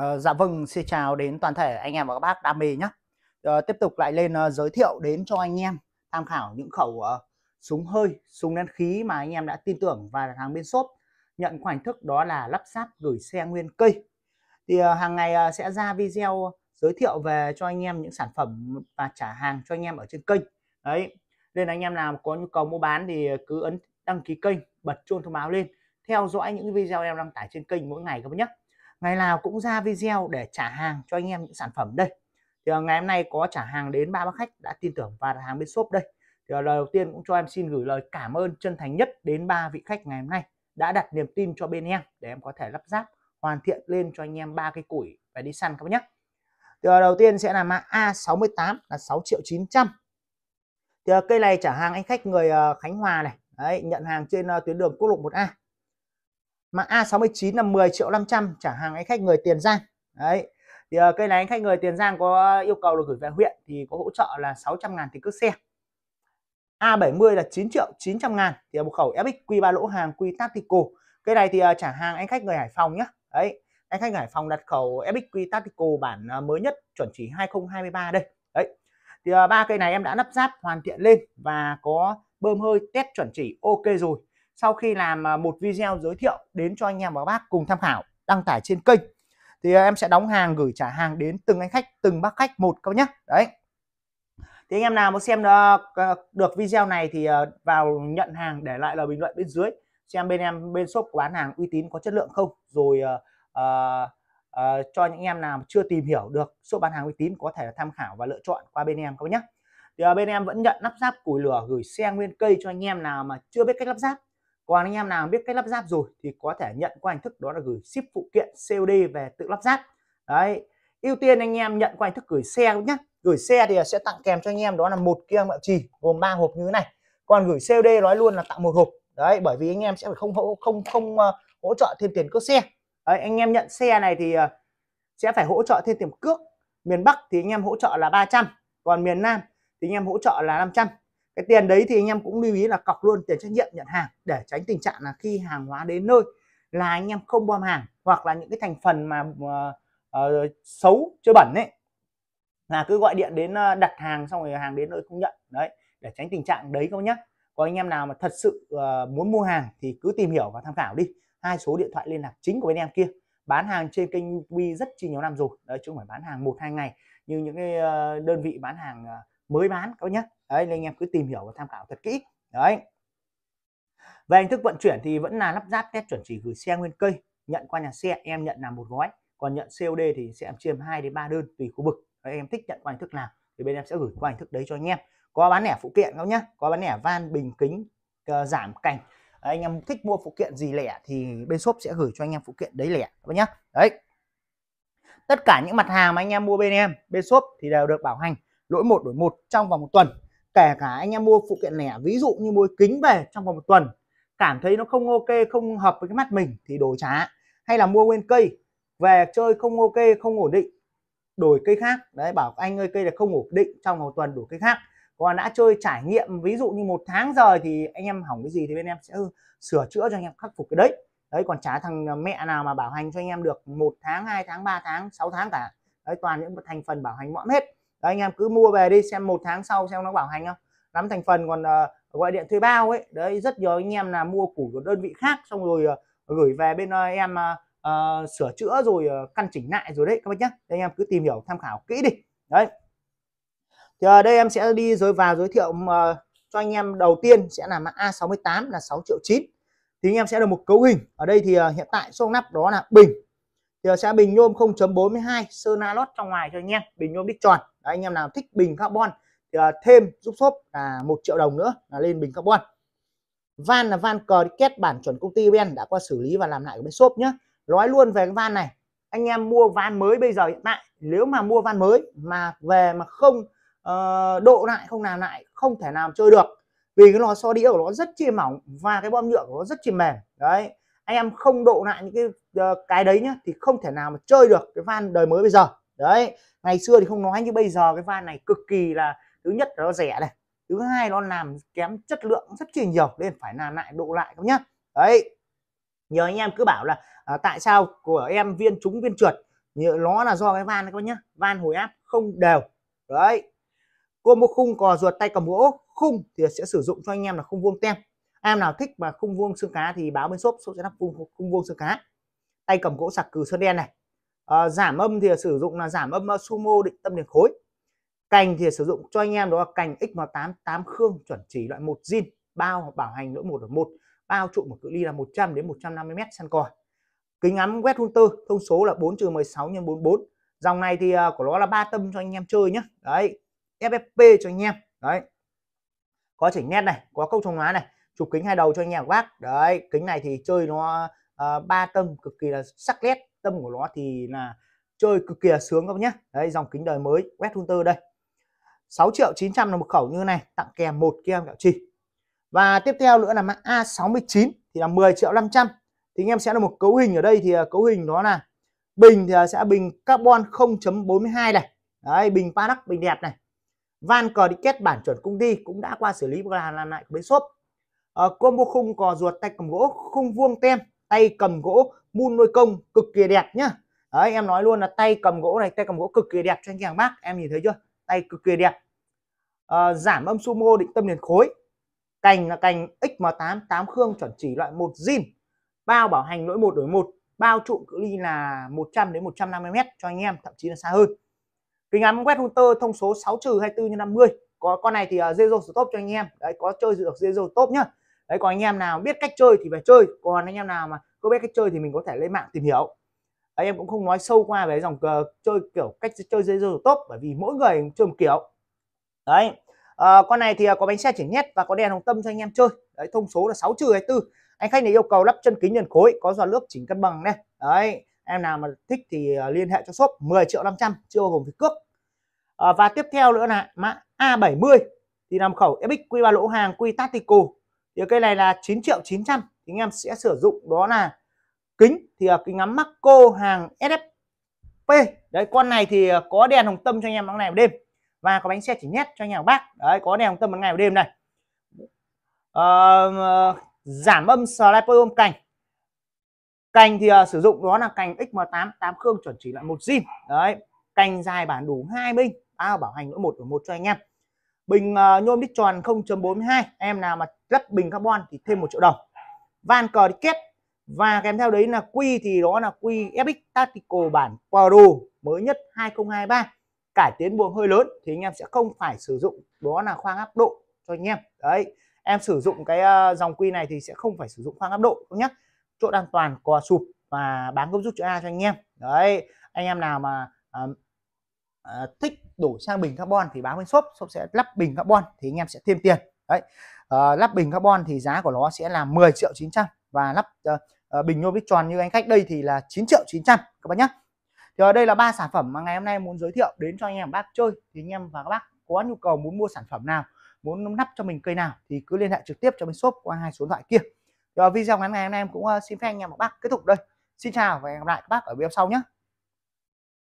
Ờ, dạ vâng, xin chào đến toàn thể anh em và các bác đam mê nhé. À, ờ, tiếp tục lại lên uh, giới thiệu đến cho anh em tham khảo những khẩu uh, súng hơi, súng nén khí mà anh em đã tin tưởng và hàng bên shop nhận khoảnh thức đó là lắp ráp gửi xe nguyên cây. Thì uh, hàng ngày uh, sẽ ra video giới thiệu về cho anh em những sản phẩm và trả hàng cho anh em ở trên kênh. Đấy, nên anh em nào có nhu cầu mua bán thì cứ ấn đăng ký kênh, bật chuông thông báo lên, theo dõi những video em đăng tải trên kênh mỗi ngày các bác nhé ngày nào cũng ra video để trả hàng cho anh em những sản phẩm đây thì ngày hôm nay có trả hàng đến ba bác khách đã tin tưởng và hàng bên shop đây thì lời đầu tiên cũng cho em xin gửi lời cảm ơn chân thành nhất đến ba vị khách ngày hôm nay đã đặt niềm tin cho bên em để em có thể lắp ráp hoàn thiện lên cho anh em ba cái củi và đi săn các bác nhé thì đầu tiên sẽ là mã A68 là 6 triệu 900 thì à, cây này trả hàng anh khách người ờ, Khánh Hòa này Đấy, nhận hàng trên ờ, tuyến đường quốc lộ 1A mã A69 à, là 10 triệu 500 trả hàng anh khách người Tiền Giang đấy thì uh, cây này anh khách người Tiền Giang có yêu cầu là gửi về huyện thì có hỗ trợ là 600 ngàn tiền cước xe A70 là 9 triệu 900 ngàn thì một khẩu FX Q3 lỗ hàng Q Tactical cây này thì uh, trả hàng anh khách người Hải Phòng nhá đấy anh khách Hải Phòng đặt khẩu FX Q Tactical bản uh, mới nhất chuẩn chỉ 2023 đây đấy thì ba cây này em đã lắp ráp hoàn thiện lên và có bơm hơi test chuẩn chỉ ok rồi sau khi làm à, một video giới thiệu đến cho anh em và bác cùng tham khảo đăng tải trên kênh thì à, em sẽ đóng hàng gửi trả hàng đến từng anh khách từng bác khách một các nhé đấy thì anh em nào muốn xem ờ, ờ, được video này thì ờ, vào nhận hàng để lại lời bình luận bên dưới xem bên em bên shop của bán hàng uy tín có chất lượng không rồi uh, uh, uh, cho những em nào chưa tìm hiểu được shop bán hàng uy tín có thể tham khảo và lựa chọn qua bên em các nhé thì uh, bên em vẫn nhận lắp ráp củi lửa gửi xe nguyên cây cho anh em nào mà chưa biết cách lắp ráp còn anh em nào biết cách lắp ráp rồi thì có thể nhận qua hình thức đó là gửi ship phụ kiện COD về tự lắp ráp đấy ưu tiên anh em nhận qua hình thức gửi xe nhé gửi xe thì sẽ tặng kèm cho anh em đó là một kia mạo trì gồm 3 hộp như thế này còn gửi COD nói luôn là tặng một hộp đấy bởi vì anh em sẽ phải không không không, không ờ, hỗ trợ thêm tiền cước xe đấy, anh em nhận xe này thì ờ, sẽ phải hỗ trợ thêm tiền cước miền Bắc thì anh em hỗ trợ là 300 còn miền Nam thì anh em hỗ trợ là 500 cái tiền đấy thì anh em cũng lưu ý là cọc luôn tiền trách nhiệm nhận hàng để tránh tình trạng là khi hàng hóa đến nơi là anh em không bom hàng hoặc là những cái thành phần mà uh, uh, xấu chưa bẩn ấy là cứ gọi điện đến ờ, đặt hàng xong rồi hàng đến nơi không nhận đấy để tránh tình trạng đấy không nhá có anh em nào mà thật sự uh, muốn mua hàng thì cứ tìm hiểu và tham khảo đi hai số điện thoại liên lạc chính của bên em kia bán hàng trên kênh YouTube rất chi nhiều năm rồi đấy chứ không phải bán hàng một hai ngày như những cái đơn vị bán hàng mới bán các nhá đấy nên anh em cứ tìm hiểu và tham khảo thật kỹ đấy về hình thức vận chuyển thì vẫn là lắp ráp test chuẩn chỉ gửi xe nguyên cây nhận qua nhà xe em nhận là một gói còn nhận COD thì sẽ chia 2 đến 3 đơn tùy khu vực đấy, em thích nhận qua hình thức nào thì bên em sẽ gửi qua hình thức đấy cho anh em có bán lẻ phụ kiện không nhá có bán lẻ van bình kính uh, giảm cảnh đấy, anh em thích mua phụ kiện gì lẻ thì bên shop sẽ gửi cho anh em phụ kiện đấy lẻ các nhá đấy tất cả những mặt hàng mà anh em mua bên em bên shop thì đều được bảo hành lỗi một đổi một trong vòng một tuần kể cả anh em mua phụ kiện lẻ ví dụ như mua kính về trong vòng một tuần cảm thấy nó không ok không hợp với cái mắt mình thì đổi trả hay là mua nguyên cây về chơi không ok không ổn định đổi cây khác đấy bảo anh ơi cây là không ổn định trong một tuần đổi cây khác còn đã chơi trải nghiệm ví dụ như một tháng rồi thì anh em hỏng cái gì thì bên em sẽ ừ, sửa chữa cho anh em khắc phục cái đấy đấy còn trả thằng mẹ nào mà bảo hành cho anh em được một tháng 2 tháng 3 tháng 6 tháng cả đấy toàn những thành phần bảo hành mõm hết Đấy, anh em cứ mua về đi xem một tháng sau xem nó bảo hành không nắm thành phần còn uh, gọi điện thuê bao ấy đấy rất nhiều anh em là mua củ của đơn vị khác xong rồi uh, gửi về bên uh, em uh, sửa chữa rồi uh, căn chỉnh lại rồi đấy các bác nhé anh em cứ tìm hiểu tham khảo kỹ đi đấy thì ở đây em sẽ đi rồi vào giới thiệu uh, cho anh em đầu tiên sẽ là mã A68 là 6 triệu 9 thì anh em sẽ được một cấu hình ở đây thì uh, hiện tại số nắp đó là bình thì sẽ bình nhôm 0.42 sơn alot trong ngoài cho anh em bình nhôm đích tròn Đấy, anh em nào thích bình carbon thì uh, thêm giúp shop là một triệu đồng nữa là lên bình carbon van là van cờ kết bản chuẩn công ty ben đã qua xử lý và làm lại của bên shop nhé nói luôn về cái van này anh em mua van mới bây giờ hiện tại nếu mà mua van mới mà về mà không uh, độ lại không làm lại không thể nào chơi được vì cái lò xo đĩa của nó rất chi mỏng và cái bom nhựa của nó rất chi mềm đấy anh em không độ lại những cái uh, cái đấy nhá thì không thể nào mà chơi được cái van đời mới bây giờ đấy ngày xưa thì không nói như bây giờ cái van này cực kỳ là thứ nhất là nó rẻ này thứ hai nó làm kém chất lượng rất là nhiều nên phải làm lại độ lại các nhá đấy nhờ anh em cứ bảo là à, tại sao của em viên trúng viên trượt nó là do cái van đấy các nhá van hồi áp không đều đấy combo khung cò ruột tay cầm gỗ khung thì sẽ sử dụng cho anh em là khung vuông tem em nào thích mà khung vuông xương cá thì báo bên shop shop sẽ đắp khung, khung vuông xương cá tay cầm gỗ sạc cừ sơn đen này à, giảm âm thì sử dụng là giảm âm ờ, sumo định tâm điện khối cành thì sử dụng cho anh em đó là cành x tám tám khương chuẩn chỉ loại một zin bao bảo hành lỗi một ở một bao trụ một cự ly là 100 đến 150 m săn cò kính ngắm quét hunter thông số là 4 16 x 44 dòng này thì ờ, của nó là ba tâm cho anh em chơi nhé đấy FFP cho anh em đấy có chỉnh nét này có câu chống lá này chụp kính hai đầu cho anh em bác đấy kính này thì chơi nó ba uh, tâm cực kỳ là sắc nét tâm của nó thì là chơi cực kỳ là sướng các bác nhé đấy dòng kính đời mới West Hunter đây 6 triệu 900 là một khẩu như này tặng kèm một kem gạo trì và tiếp theo nữa là mã A69 thì là 10 triệu 500 thì anh em sẽ là một cấu hình ở đây thì à, cấu hình đó là bình thì sẽ bình carbon 0.42 này đấy bình panac bình đẹp này van cờ đi kết bản chuẩn công ty cũng đã qua xử lý và làm lại của bên shop à, combo khung cò ruột tay cầm gỗ khung vuông tem tay cầm gỗ mun nuôi công cực kỳ đẹp nhá đấy em nói luôn là tay cầm gỗ này tay cầm gỗ cực kỳ đẹp cho anh hàng bác em nhìn thấy chưa tay cực kỳ đẹp à, giảm âm sumo định tâm liền khối cành là cành XM8 8 khương chuẩn chỉ loại một zin bao bảo hành lỗi một đổi một bao trụm cự ly là 100 đến 150 mét cho anh em thậm chí là xa hơn kính ngắm quét hunter thông số 6 trừ 24 x 50 có con này thì uh, zero stop cho anh em đấy có chơi được zero stop nhá đấy còn anh em nào biết cách chơi thì phải chơi còn anh em nào mà có biết cách chơi thì mình có thể lên mạng tìm hiểu đấy, em cũng không nói sâu qua về dòng cờ chơi kiểu cách chơi dây dầu tốt bởi vì mỗi người chơi một kiểu đấy à, con này thì ờ, có bánh xe chỉnh nhét và có đèn hồng tâm cho anh em chơi đấy thông số là 6 trừ 24 anh khách này yêu cầu lắp chân kính liền khối có giò nước chỉnh cân bằng này đấy em nào mà thích thì ờ, liên hệ cho shop 10 triệu 500 chưa gồm phí cước à, và tiếp theo nữa là mã A70 thì nằm khẩu FX Q3 lỗ hàng Q Tactical thì cây này là 9 triệu 900 thì anh em sẽ sử dụng đó là kính thì à, kính ngắm Marco hàng SFP đấy con này thì à, có đèn hồng tâm cho anh em bằng ngày và đêm và có bánh xe chỉ nét cho anh em bác đấy có đèn hồng tâm bằng ngày và đêm này uh, giảm âm sniper ôm cành cành thì uh, sử dụng đó là cành XM8 8 khương chuẩn chỉ lại một zin đấy cành dài bản đủ 2 binh bao bảo hành mỗi một ở một cho anh em bình à, nhôm đít tròn 0.42 em nào mà lắp bình carbon thì thêm một triệu đồng van cờ đi kết và kèm theo đấy là quy thì đó là quy epic Tactical bản Pro mới nhất 2023 cải tiến buồng hơi lớn thì anh em sẽ không phải sử dụng đó là khoang áp độ cho anh em đấy em sử dụng cái à, dòng quy này thì sẽ không phải sử dụng khoang áp độ nhé chỗ an toàn cò sụp và bán gấp rút chữ A cho anh em đấy anh em nào mà um, Ờ, thích đổ sang bình carbon thì báo với shop shop sẽ lắp bình carbon thì anh em sẽ thêm tiền đấy uh, lắp bình carbon thì giá của nó sẽ là 10 triệu 900 và lắp uh, bình nhôm vít tròn như anh khách đây thì là 9 triệu 900 các bác nhé thì ở đây là ba sản phẩm mà ngày hôm nay muốn giới thiệu đến cho anh em bác chơi thì anh em và các bác có nhu cầu muốn mua sản phẩm nào muốn lắp cho mình cây nào thì cứ liên hệ trực tiếp cho bên shop qua hai số điện thoại kia rồi video ngắn ngày hôm nay em cũng xin phép anh em và bác kết thúc đây xin chào và hẹn gặp lại các bác ở video sau nhé